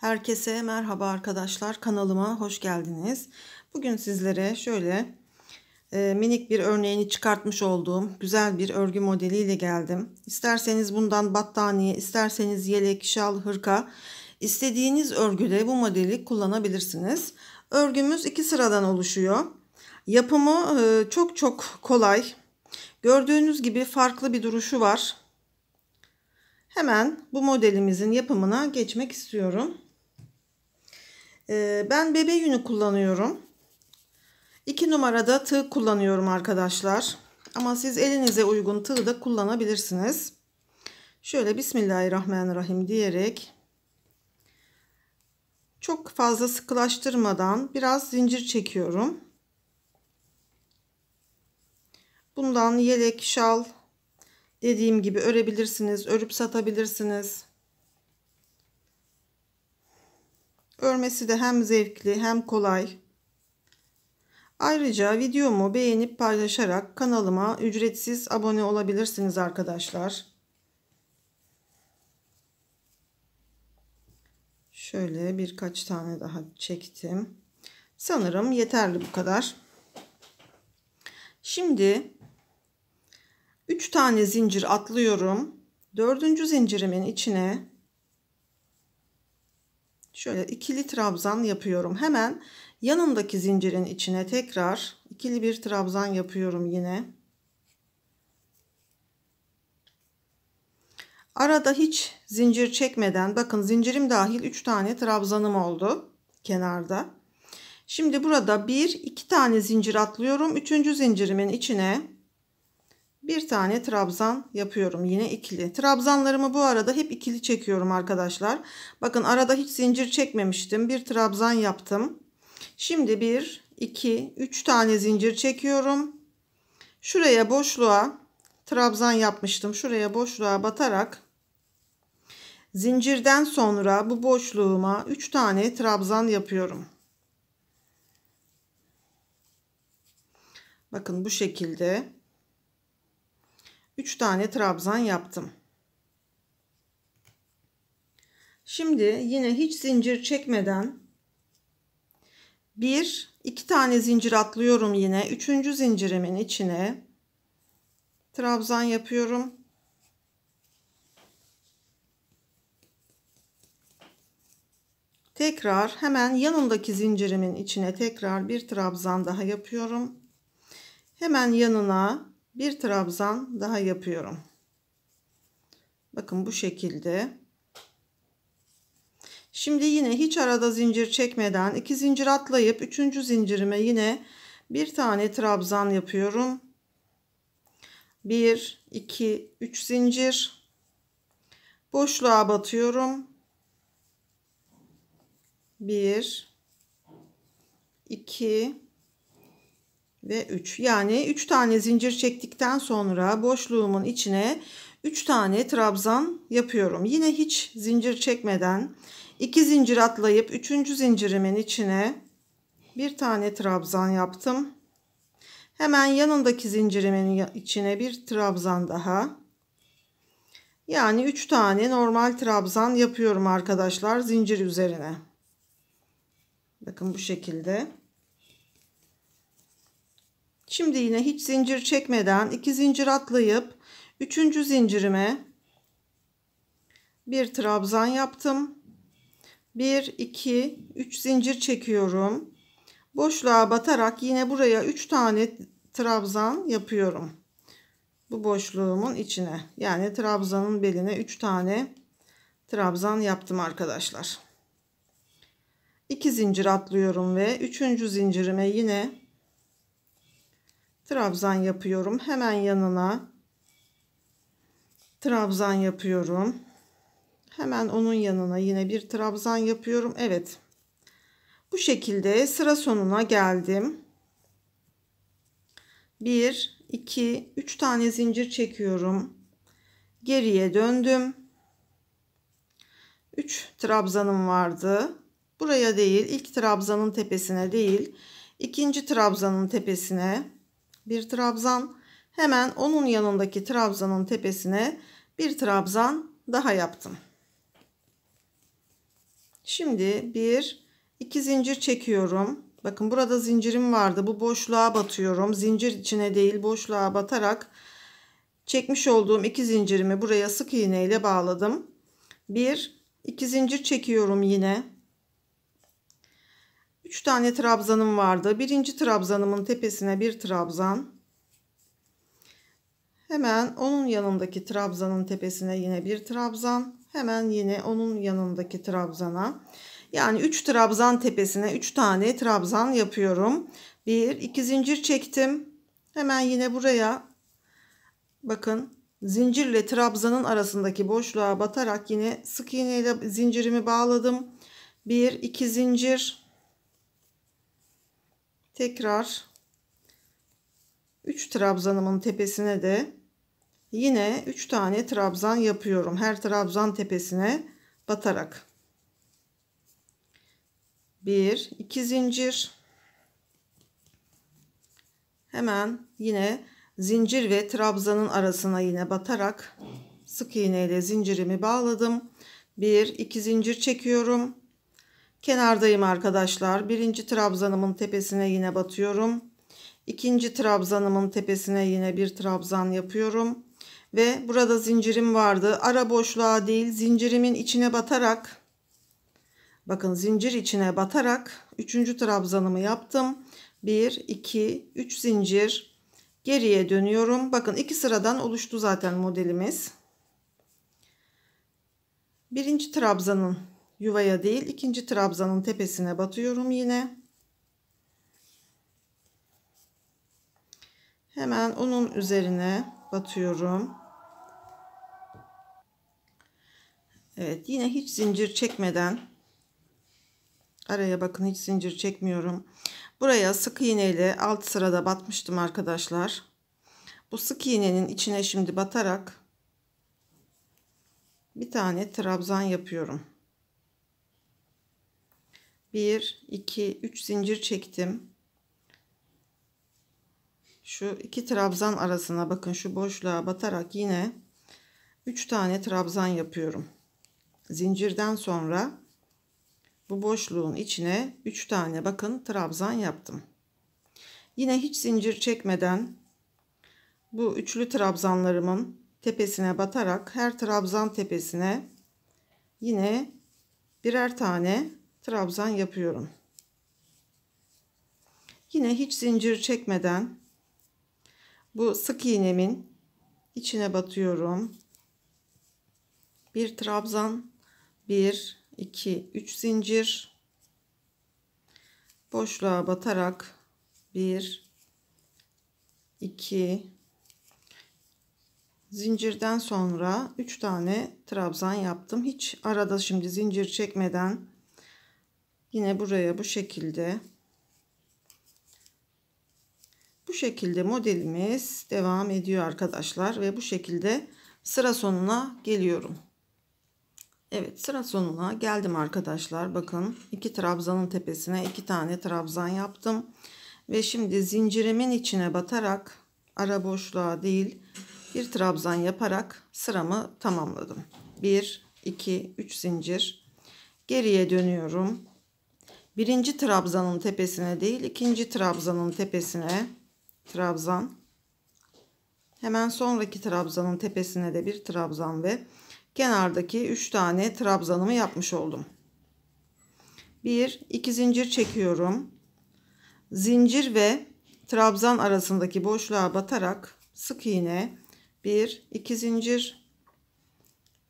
Herkese merhaba arkadaşlar kanalıma hoş geldiniz. Bugün sizlere şöyle e, minik bir örneğini çıkartmış olduğum güzel bir örgü modeliyle geldim. İsterseniz bundan battaniye, isterseniz yelek, şal, hırka istediğiniz örgüde bu modeli kullanabilirsiniz. Örgümüz iki sıradan oluşuyor. Yapımı e, çok çok kolay. Gördüğünüz gibi farklı bir duruşu var. Hemen bu modelimizin yapımına geçmek istiyorum. Ee, ben bebe yünü kullanıyorum. 2 numarada tığ kullanıyorum arkadaşlar. Ama siz elinize uygun tığ da kullanabilirsiniz. Şöyle Bismillahirrahmanirrahim diyerek çok fazla sıkılaştırmadan biraz zincir çekiyorum. Bundan yelek, şal dediğim gibi örebilirsiniz, örüp satabilirsiniz. Örmesi de hem zevkli hem kolay. Ayrıca videomu beğenip paylaşarak kanalıma ücretsiz abone olabilirsiniz arkadaşlar. Şöyle birkaç tane daha çektim. Sanırım yeterli bu kadar. Şimdi 3 tane zincir atlıyorum. 4. zincirimin içine şöyle ikili trabzan yapıyorum. Hemen yanındaki zincirin içine tekrar ikili bir trabzan yapıyorum yine. Arada hiç zincir çekmeden bakın zincirim dahil 3 tane trabzanım oldu kenarda. Şimdi burada 1 2 tane zincir atlıyorum. 3. zincirimin içine bir tane trabzan yapıyorum yine ikili trabzanlarımı bu arada hep ikili çekiyorum arkadaşlar bakın arada hiç zincir çekmemiştim bir trabzan yaptım şimdi bir iki üç tane zincir çekiyorum şuraya boşluğa trabzan yapmıştım şuraya boşluğa batarak zincirden sonra bu boşluğuma üç tane trabzan yapıyorum bakın bu şekilde 3 tane trabzan yaptım. Şimdi yine hiç zincir çekmeden bir iki tane zincir atlıyorum yine. Üçüncü zincirimin içine trabzan yapıyorum. Tekrar hemen yanındaki zincirimin içine tekrar bir trabzan daha yapıyorum. Hemen yanına bir trabzan daha yapıyorum. Bakın bu şekilde. Şimdi yine hiç arada zincir çekmeden iki zincir atlayıp üçüncü zincirime yine bir tane trabzan yapıyorum. 1 2 3 zincir boşluğa batıyorum. 1 2 ve 3. Yani 3 tane zincir çektikten sonra boşluğumun içine 3 tane trabzan yapıyorum. Yine hiç zincir çekmeden 2 zincir atlayıp 3. zincirimin içine bir tane trabzan yaptım. Hemen yanındaki zincirimin içine bir trabzan daha. Yani 3 tane normal trabzan yapıyorum arkadaşlar zincir üzerine. Bakın bu şekilde. Şimdi yine hiç zincir çekmeden iki zincir atlayıp üçüncü zincirime bir trabzan yaptım. 1 2 3 zincir çekiyorum. Boşluğa batarak yine buraya 3 tane trabzan yapıyorum. Bu boşluğumun içine yani trabzanın beline 3 tane trabzan yaptım arkadaşlar. 2 zincir atlıyorum ve 3. zincirime yine trabzan yapıyorum. Hemen yanına trabzan yapıyorum. Hemen onun yanına yine bir trabzan yapıyorum. Evet. Bu şekilde sıra sonuna geldim. 1 2 3 tane zincir çekiyorum. Geriye döndüm. 3 trabzanım vardı. Buraya değil, ilk trabzanın tepesine değil, ikinci trabzanın tepesine bir trabzan. Hemen onun yanındaki trabzanın tepesine bir trabzan daha yaptım. Şimdi bir iki zincir çekiyorum. Bakın burada zincirim vardı. Bu boşluğa batıyorum. Zincir içine değil boşluğa batarak çekmiş olduğum iki zincirimi buraya sık iğneyle bağladım. Bir iki zincir çekiyorum yine. 3 tane trabzanım vardı. Birinci trabzanımın tepesine bir trabzan. Hemen onun yanındaki trabzanın tepesine yine bir trabzan. Hemen yine onun yanındaki trabzana. Yani 3 trabzan tepesine 3 tane trabzan yapıyorum. 1 2 zincir çektim. Hemen yine buraya bakın zincirle trabzanın arasındaki boşluğa batarak yine sık iğneyle zincirimi bağladım. 1 2 zincir tekrar 3 trabzanımın tepesine de yine 3 tane trabzan yapıyorum. Her trabzan tepesine batarak. 1 2 zincir hemen yine zincir ve trabzanın arasına yine batarak sık iğneyle zincirimi bağladım. 1 2 zincir çekiyorum. Kenardayım arkadaşlar. Birinci trabzanımın tepesine yine batıyorum. İkinci trabzanımın tepesine yine bir trabzan yapıyorum. Ve burada zincirim vardı. Ara boşluğa değil zincirimin içine batarak bakın zincir içine batarak üçüncü trabzanımı yaptım. 1, 2, 3 zincir geriye dönüyorum. Bakın iki sıradan oluştu zaten modelimiz. Birinci trabzanın yuvaya değil ikinci trabzanın tepesine batıyorum yine. Hemen onun üzerine batıyorum. Evet yine hiç zincir çekmeden araya bakın hiç zincir çekmiyorum. Buraya sık iğneyle alt sırada batmıştım arkadaşlar. Bu sık iğnenin içine şimdi batarak bir tane trabzan yapıyorum. 1 2 3 zincir çektim şu iki trabzan arasına bakın şu boşluğa batarak yine 3 tane trabzan yapıyorum zincirden sonra bu boşluğun içine 3 tane bakın trabzan yaptım yine hiç zincir çekmeden bu üçlü trabzanlarımın tepesine batarak her trabzan tepesine yine birer tane trabzan yapıyorum. Yine hiç zincir çekmeden bu sık iğnemin içine batıyorum. Bir trabzan, bir, iki, üç zincir. Boşluğa batarak bir, iki, zincirden sonra üç tane trabzan yaptım. Hiç arada şimdi zincir çekmeden Yine buraya bu şekilde bu şekilde modelimiz devam ediyor arkadaşlar ve bu şekilde sıra sonuna geliyorum. Evet sıra sonuna geldim arkadaşlar. Bakın iki trabzanın tepesine iki tane trabzan yaptım. Ve şimdi zincirimin içine batarak ara boşluğa değil bir trabzan yaparak sıramı tamamladım. 1, 2, 3 zincir. Geriye dönüyorum birinci trabzanın tepesine değil ikinci trabzanın tepesine trabzan hemen sonraki trabzanın tepesine de bir trabzan ve kenardaki 3 tane trabzanımı yapmış oldum. bir iki zincir çekiyorum. Zincir ve trabzan arasındaki boşluğa batarak sık iğne bir iki zincir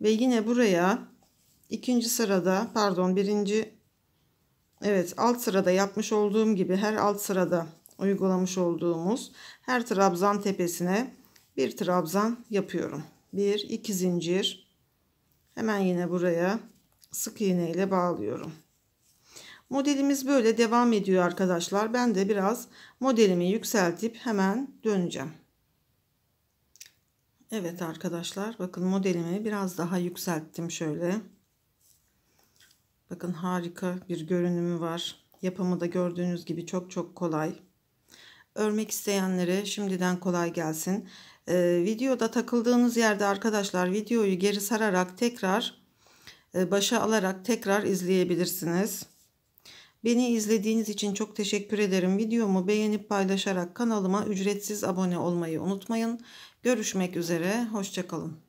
ve yine buraya ikinci sırada pardon birinci Evet alt sırada yapmış olduğum gibi her alt sırada uygulamış olduğumuz her trabzan tepesine bir trabzan yapıyorum. Bir, iki zincir hemen yine buraya sık iğne ile bağlıyorum. Modelimiz böyle devam ediyor arkadaşlar. Ben de biraz modelimi yükseltip hemen döneceğim. Evet arkadaşlar bakın modelimi biraz daha yükselttim şöyle. Bakın harika bir görünümü var. Yapımı da gördüğünüz gibi çok çok kolay. Örmek isteyenlere şimdiden kolay gelsin. Ee, videoda takıldığınız yerde arkadaşlar videoyu geri sararak tekrar e, başa alarak tekrar izleyebilirsiniz. Beni izlediğiniz için çok teşekkür ederim. Videomu beğenip paylaşarak kanalıma ücretsiz abone olmayı unutmayın. Görüşmek üzere, hoşçakalın.